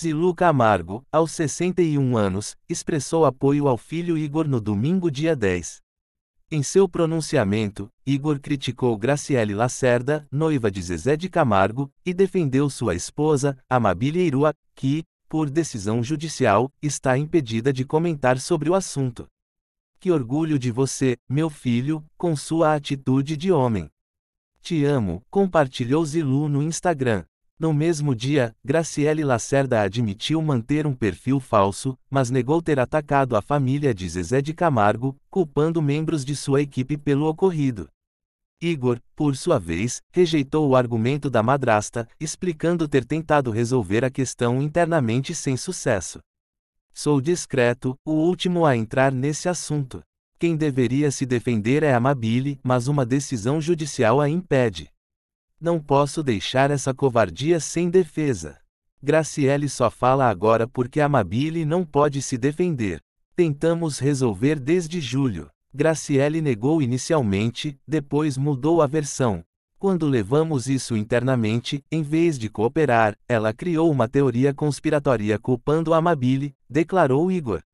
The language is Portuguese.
Zilu Camargo, aos 61 anos, expressou apoio ao filho Igor no domingo dia 10. Em seu pronunciamento, Igor criticou Graciele Lacerda, noiva de Zezé de Camargo, e defendeu sua esposa, Amabile Irua, que, por decisão judicial, está impedida de comentar sobre o assunto. Que orgulho de você, meu filho, com sua atitude de homem. Te amo, compartilhou Zilu no Instagram. No mesmo dia, Graciele Lacerda admitiu manter um perfil falso, mas negou ter atacado a família de Zezé de Camargo, culpando membros de sua equipe pelo ocorrido. Igor, por sua vez, rejeitou o argumento da madrasta, explicando ter tentado resolver a questão internamente sem sucesso. Sou discreto, o último a entrar nesse assunto. Quem deveria se defender é a Mabile, mas uma decisão judicial a impede. Não posso deixar essa covardia sem defesa. Graciele só fala agora porque Amabile não pode se defender. Tentamos resolver desde julho. Graciele negou inicialmente, depois mudou a versão. Quando levamos isso internamente, em vez de cooperar, ela criou uma teoria conspiratória culpando Amabile, declarou Igor.